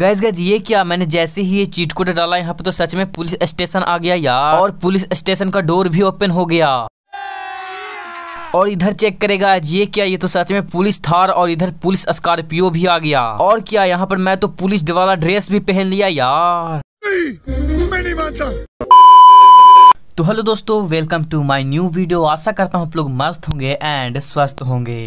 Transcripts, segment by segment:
Gas gas ये क्या मैंने जैसे ही ये चीट कोड डाला यहाँ पे तो सच में पुलिस स्टेशन आ गया यार और पुलिस स्टेशन का डोर भी ओपन हो गया और इधर चेक करेगा ये क्या ये तो सच में पुलिस थार और इधर पुलिस स्कॉर्पियो भी आ गया और क्या यहाँ पर मैं तो पुलिस वाला ड्रेस भी पहन लिया यार मैं नहीं मानता तो हेलो दोस्तों welcome to my new video आशा करता हूँ आप लोग मस्त होंगे एंड स्वस्थ होंगे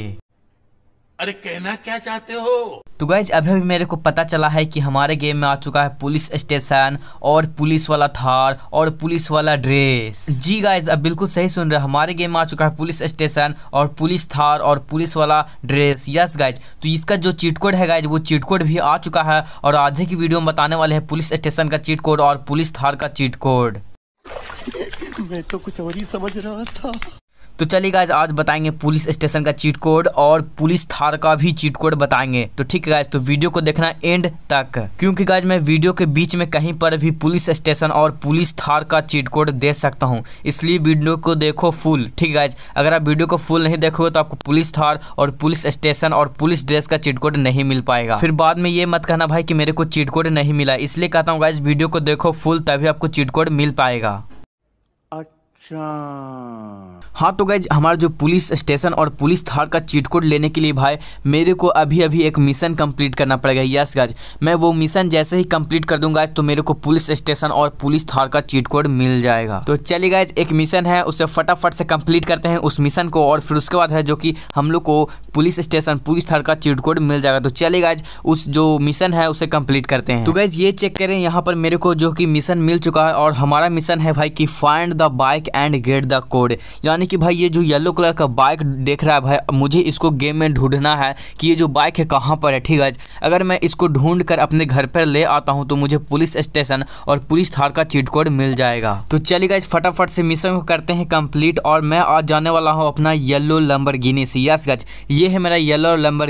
अरे कहना क्या चाहते हो तो गाइज अभी अभी मेरे को पता चला है कि हमारे गेम में आ चुका है पुलिस स्टेशन और पुलिस वाला थार और पुलिस वाला ड्रेस जी गाइज अब बिल्कुल सही सुन रहे हमारे गेम में आ चुका है पुलिस स्टेशन और पुलिस थार और पुलिस वाला ड्रेस यस गाइज तो इसका जो चीट कोड है गाइज वो चीट कोड भी आ चुका है और आज ही की वीडियो में बताने वाले हैं पुलिस स्टेशन का चीट कोड और पुलिस थार का चीट कोड मैं तो कुछ और ही समझ रहा था तो चलिए गाइज आज बताएंगे पुलिस स्टेशन का चीट कोड और पुलिस थार का भी चीट कोड बताएंगे तो ठीक है गाइज तो वीडियो को देखना एंड तक क्योंकि गाइज मैं वीडियो के बीच में कहीं पर भी पुलिस स्टेशन और पुलिस थार का चीट कोड दे सकता हूँ इसलिए वीडियो को देखो फुल ठीक है गाइज अगर आप वीडियो को फुल नहीं देखोगे तो आपको पुलिस थार और पुलिस स्टेशन और पुलिस ड्रेस का चीट कोड नहीं मिल पाएगा फिर बाद में ये मत कहना भाई कि मेरे को चीट कोड नहीं मिला इसलिए कहता हूँ गाइज वीडियो को देखो फुल तभी आपको चीट कोड मिल पाएगा अच्छा। हाँ तो गैज हमारा जो पुलिस स्टेशन और पुलिस थार का चीट कोड लेने के लिए भाई मेरे को अभी अभी एक मिशन कंप्लीट करना पड़ेगा यस गज मैं वो मिशन जैसे ही कंप्लीट कर दूंगा तो मेरे को पुलिस स्टेशन और पुलिस थार का चीट कोड मिल जाएगा तो चलिए गैज एक मिशन है उसे फटाफट से कंप्लीट करते हैं उस मिशन को और फिर उसके बाद है जो कि हम लोग को पुलिस स्टेशन पुलिस थार का चीट कोड मिल जाएगा तो चले गैज उस जो मिशन है उसे कंप्लीट करते हैं तो गैज ये चेक करें यहाँ पर मेरे को जो कि मिशन मिल चुका है और हमारा मिशन है भाई कि find the bike and get the code यानी कि भाई ये जो येलो कलर का बाइक देख रहा है भाई मुझे इसको गेम में ढूंढना है कि ये जो बाइक है कहाँ पर है ठीक है अगर मैं इसको ढूंढ कर अपने घर पर ले आता हूँ तो मुझे पुलिस स्टेशन और पुलिस थार का चीट कोड मिल जाएगा तो चलिए गाइज फटाफट से मिशन को करते हैं कंप्लीट और मैं आज जाने वाला हूँ अपना येलो लंबर से यस गज ये है मेरा येलो लंबर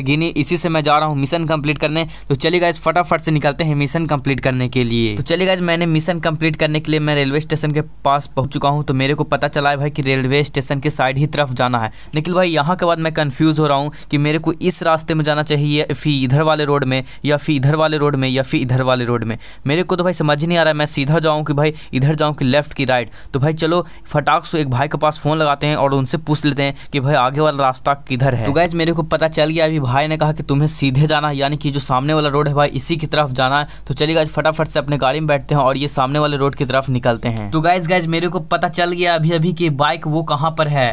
इसी से मैं जा रहा हूँ मिशन कम्प्लीट करने तो चलिए गाइज फटाफट से निकलते हैं मिशन कम्प्लीट करने के लिए तो चलिए गाइज मैंने मिशन कम्प्लीट करने के लिए मैं रेलवे स्टेशन के पास पहुँच चुका हूँ तो मेरे मेरे को पता चला है भाई कि रेलवे स्टेशन के साइड ही तरफ जाना है निखिल भाई यहाँ के बाद मैं कन्फ्यूज़ हो रहा हूँ कि मेरे को इस रास्ते में जाना चाहिए फिर इधर वाले रोड में या फिर इधर वाले रोड में या फिर इधर वाले रोड में मेरे को तो भाई समझ नहीं आ रहा मैं सीधा जाऊँ कि भाई इधर जाऊँ कि लेफ्ट की राइट तो भाई चलो फटाक से एक भाई के पास फ़ोन लगाते हैं और उनसे पूछ लेते हैं कि भाई आगे वाला रास्ता किधर है तो गैज मेरे को पता चल गया अभी भाई ने कहा कि तुम्हें सीधे जाना है यानी कि जो सामने वाला रोड है भाई इसी की तरफ जाना है तो चलिए गाइज फटाफट से अपने गाड़ी में बैठते हैं और ये सामने वाले रोड की तरफ निकलते हैं तो गाइज गाइज मेरे को पता चल गया किया अभी अभी कि बाइक वो कहाँ पर है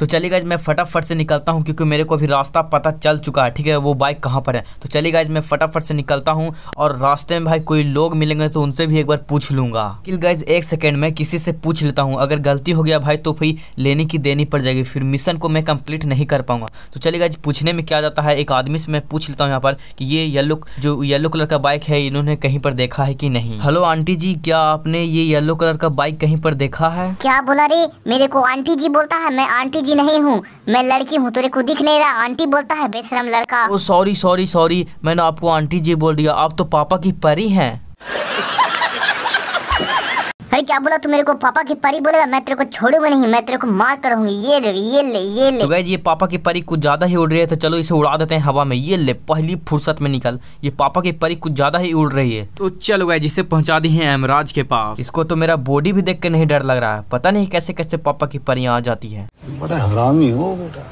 तो चलिए गाइज मैं फटाफट से निकलता हूँ क्योंकि मेरे को अभी रास्ता पता चल चुका है ठीक है वो बाइक कहाँ पर है तो चलिए गाइज मैं फटाफट से निकलता हूँ और रास्ते में भाई कोई लोग मिलेंगे तो उनसे भी एक बार पूछ लूँगा किल गाइज एक सेकेंड में किसी से पूछ लेता हूँ अगर गलती हो गया भाई तो फिर लेने की देनी पड़ जाएगी फिर मिशन को मैं कम्प्लीट नहीं कर पाऊंगा तो चलिए गाइज पूछने में क्या जाता है एक आदमी से मैं पूछ लेता हूँ यहाँ पर कि ये येलो जो येलो कलर का बाइक है इन्होंने कहीं पर देखा है कि नहीं हेलो आंटी जी क्या आपने ये येलो कलर का बाइक कहीं पर देखा है क्या बोला रे मेरे को आंटी जी बोलता है मैं आंटी जी नहीं हूँ मैं लड़की हूँ तेरे को दिख नहीं रहा आंटी बोलता है बेशरम लड़का ओ सॉरी सॉरी सॉरी मैंने आपको आंटी जी बोल दिया आप तो पापा की परी हैं अरे क्या बोला तू मेरे को पापा की परी बोलेगा मैं तेरे को छोड़ूंगा नहीं मैं तेरे को मार करूंगी ये ले ये ले ये ले तो ये पापा की परी कुछ ज्यादा ही उड़ रही है तो चलो इसे उड़ा देते हैं हवा में ये ले पहली फुर्सत में निकल ये पापा की परी कुछ ज्यादा ही उड़ रही है तो चलो गए जिसे पहुंचा दी है अमराज के पास इसको तो मेरा बॉडी भी देख के नहीं डर लग रहा है पता नहीं कैसे कैसे पापा की परियाँ आ जाती है बड़ा हरामी हो बेटा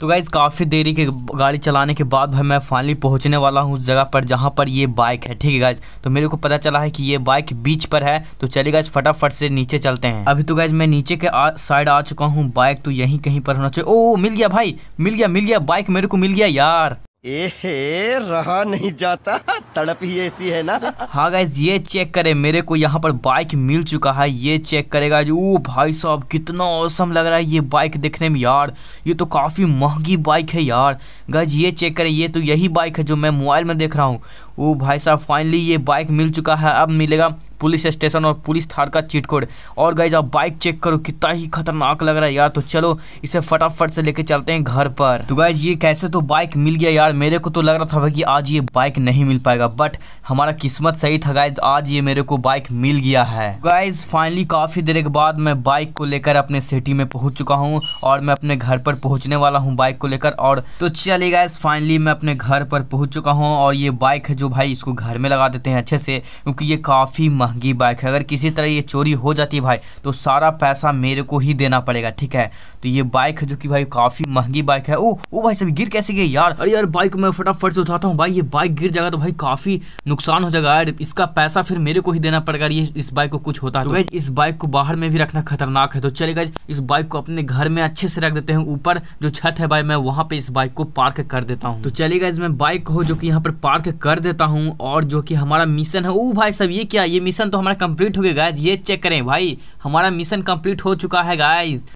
तो गाइज़ काफ़ी देरी के गाड़ी चलाने के बाद भाई मैं फाइनली पहुंचने वाला हूं उस जगह पर जहां पर ये बाइक है ठीक है गाइज तो मेरे को पता चला है कि ये बाइक बीच पर है तो चलिए गाइज फटाफट से नीचे चलते हैं अभी तो गाइज मैं नीचे के साइड आ चुका हूं बाइक तो यहीं कहीं पर होना चाहिए ओ मिल गया भाई मिल गया मिल गया बाइक मेरे को मिल गया यार एहे रहा नहीं जाता तड़प ही ऐसी है ना हाँ गाइज ये चेक करे मेरे को यहाँ पर बाइक मिल चुका है ये चेक करेगा जो ओ भाई साहब कितना औसम लग रहा है ये बाइक देखने में यार ये तो काफ़ी महंगी बाइक है यार गज ये चेक करे ये तो यही बाइक है जो मैं मोबाइल में देख रहा हूँ वो भाई साहब फाइनली ये बाइक मिल चुका है अब मिलेगा पुलिस स्टेशन और पुलिस थार का चीट कोड और गाइज आप बाइक चेक करो कितना ही खतरनाक लग रहा है यार तो चलो इसे फटाफट से लेके चलते हैं घर पर तो गाइज ये कैसे तो बाइक मिल गया यार मेरे को तो लग रहा था कि आज ये बाइक नहीं मिल पाएगा बट हमारा किस्मत सही था गाइज आज ये मेरे को बाइक मिल गया है गाइज तो फाइनली काफी देर के बाद मैं बाइक को लेकर अपने सिटी में पहुंच चुका हूँ और मैं अपने घर पर पहुंचने वाला हूँ बाइक को लेकर और तो चलिए गाइज फाइनली मैं अपने घर पर पहुंच चुका हूँ और ये बाइक है जो भाई इसको घर में लगा देते हैं अच्छे से क्योंकि ये काफ़ी महंगी बाइक है अगर किसी तरह ये चोरी हो जाती है भाई तो सारा पैसा मेरे को ही देना पड़ेगा ठीक है तो ये बाइक है जो कि भाई काफ़ी महंगी बाइक है ओ ओ भाई सभी गिर कैसे गए यार अरे यार बाइक मैं फटाफट से उठाता हूँ भाई ये बाइक गिर जाएगा तो भाई काफ़ी नुकसान हो जाएगा यार इसका पैसा फिर मेरे को ही देना पड़ेगा ये इस बाइक को कुछ होता है तो, तो इस बाइक को बाहर में भी रखना खतरनाक है तो चलेगा इस बाइक को अपने घर में अच्छे से रख देते हैं ऊपर जो छत है भाई मैं वहाँ पर इस बाइक को पार्क कर देता हूँ तो चलेगा इसमें बाइक हो जो कि यहाँ पर पार्क कर दे देता हूँ और जो कि हमारा मिशन है ओ भाई सब ये क्या ये मिशन तो हमारा कंप्लीट हो गया गाइज ये चेक करें भाई हमारा मिशन कंप्लीट हो चुका है गाइज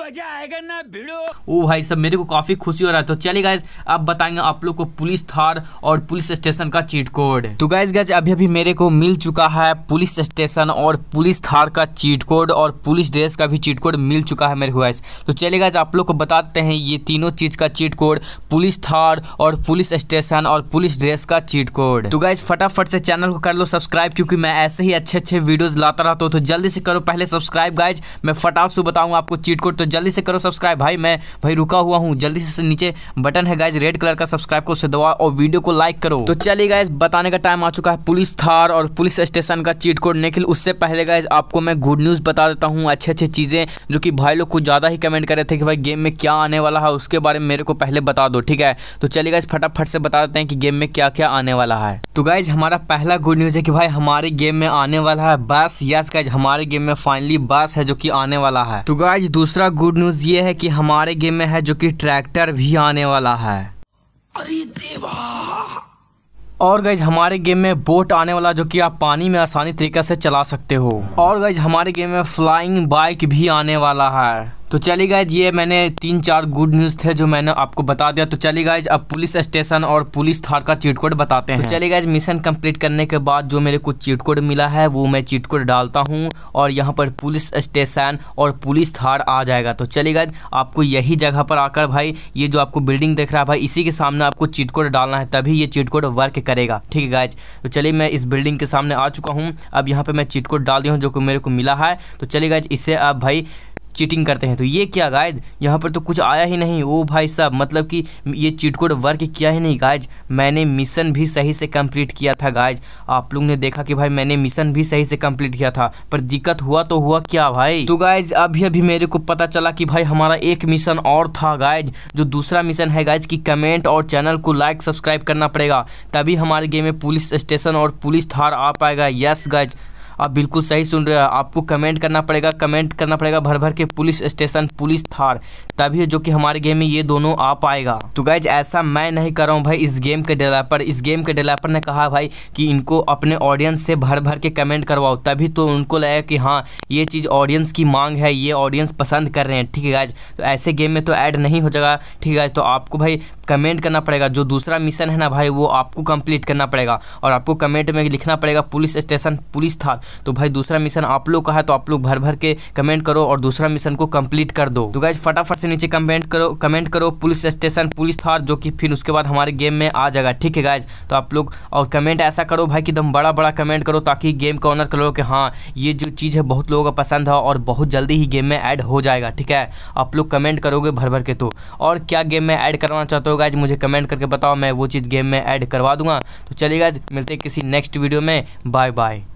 मजा आएगा ना भिड़ो ओ भाई सब मेरे को काफी खुशी हो रहा है तो चलिए गाइज अब बताएंगे आप लोग को पुलिस थार और पुलिस स्टेशन का चीट कोड तो गाइज गाइज अभी अभी मेरे को मिल चुका है पुलिस स्टेशन और पुलिस थार का चीट कोड और पुलिस ड्रेस का भी चीट कोड मिल चुका है मेरे को गाइज तो चलिए गाइज आप लोग को बताते हैं ये तीनों चीज का चीट कोड पुलिस थार और पुलिस स्टेशन और पुलिस ड्रेस का चीट कोड तो गाइज फटाफट से चैनल को कर लो सब्सक्राइब क्योंकि मैं ऐसे ही अच्छे अच्छे वीडियोज लाता रहता हूँ तो जल्दी से करो पहले सब्सक्राइब गाइज मैं फटाफट से बताऊंगा आपको चीट कोड तो जल्दी से करो सब्सक्राइब भाई मैं भाई रुका हुआ हूँ जल्दी से नीचे बटन है गाइज रेड कलर का सब्सक्राइब को उसे दबाओ और वीडियो को लाइक करो तो चलिए गाइज बताने का टाइम आ चुका है पुलिस थार और पुलिस स्टेशन का चीट कोड निकल उससे पहले गाइज आपको मैं गुड न्यूज़ बता देता हूँ अच्छे अच्छे चीज़ें जो कि भाई लोग कुछ ज़्यादा ही कमेंट कर रहे थे कि भाई गेम में क्या आने वाला है उसके बारे में मेरे को पहले बता दो ठीक है तो चलिए गाइज फटाफट से बता देते हैं कि गेम में क्या क्या आने वाला है तो गाइज हमारा पहला गुड न्यूज़ है कि भाई हमारे गेम में आने वाला है बस यस गाइज हमारे गेम में फाइनली बस है जो की आने वाला है तो गाइज दूसरा गुड न्यूज़ ये है कि हमारे गेम में है जो कि ट्रैक्टर भी आने वाला है अरे देवा और गैज हमारे गेम में बोट आने वाला जो कि आप पानी में आसानी तरीके से चला सकते हो और गैज हमारे गेम में फ्लाइंग बाइक भी आने वाला है तो चलिए गाइज ये मैंने तीन चार गुड न्यूज़ थे जो मैंने आपको बता दिया तो चलिए गाइज अब पुलिस स्टेशन और पुलिस थार का चीट कोड बताते तो हैं तो चलिए गाइज मिशन कंप्लीट करने के बाद जो मेरे को चीट कोड मिला है वो मैं चीट कोड डालता हूँ और यहाँ पर पुलिस स्टेशन और पुलिस थार आ जाएगा तो चलिए गाइज आपको यही जगह पर आकर भाई ये जो आपको बिल्डिंग देख रहा है भाई इसी के सामने आपको चीट कोड डालना है तभी ये चीट कोड वर्क करेगा ठीक है गाइज तो चलिए मैं इस बिल्डिंग के सामने आ चुका हूँ अब यहाँ पर मैं चीट कोड डाल दिया हूँ जो मेरे को मिला है तो चलिए गाइज इससे अब भाई चीटिंग करते हैं तो ये क्या गायज यहाँ पर तो कुछ आया ही नहीं ओ भाई साहब मतलब कि ये चीट कोड वर्क किया ही नहीं गायज मैंने मिशन भी सही से कंप्लीट किया था गायज आप लोग ने देखा कि भाई मैंने मिशन भी सही से कंप्लीट किया था पर दिक्कत हुआ तो हुआ क्या भाई तो गायज अभी अभी मेरे को पता चला कि भाई हमारा एक मिशन और था गायज जो दूसरा मिशन है गायज की कमेंट और चैनल को लाइक सब्सक्राइब करना पड़ेगा तभी हमारे गेम में पुलिस स्टेशन और पुलिस थार आ पाएगा यस गायज आप बिल्कुल सही सुन रहे हो आपको कमेंट करना पड़ेगा कमेंट करना पड़ेगा भर भर के पुलिस स्टेशन पुलिस थार तभी जो कि हमारे गेम में ये दोनों आ पाएगा तो गाइज ऐसा मैं नहीं कर रहा हूँ भाई इस गेम के डेवलपर इस गेम के डेवलपर ने कहा भाई कि इनको अपने ऑडियंस से भर भर के कमेंट करवाओ तभी तो उनको लगे कि हाँ ये चीज़ ऑडियंस की मांग है ये ऑडियंस पसंद कर रहे हैं ठीक है गाइज तो ऐसे गेम में तो ऐड नहीं हो जाएगा ठीक है तो आपको भाई कमेंट करना पड़ेगा जो दूसरा मिशन है ना भाई वो आपको कंप्लीट करना पड़ेगा और आपको कमेंट में लिखना पड़ेगा पुलिस स्टेशन पुलिस थार तो भाई दूसरा मिशन आप लोग का है तो आप लोग भर भर के कमेंट करो और दूसरा मिशन को कंप्लीट कर दो तो गाइज फटाफट से नीचे कमेंट करो कमेंट करो पुलिस स्टेशन पुलिस थार जो कि फिर उसके बाद हमारे गेम में आ जाएगा ठीक है गाइज तो आप लोग और कमेंट ऐसा करो भाई कि एकदम बड़ा बड़ा कमेंट करो ताकि गेम का ऑनर करो कि हाँ ये जो चीज़ है बहुत लोगों का पसंद है और बहुत जल्दी ही गेम में ऐड हो जाएगा ठीक है आप लोग कमेंट करोगे भर भर के तो और क्या गेम में ऐड करवाना चाहते हो गाइज मुझे कमेंट करके बताओ मैं वो चीज़ गेम में ऐड करवा दूंगा तो चलिए गाइज मिलते किसी नेक्स्ट वीडियो में बाय बाय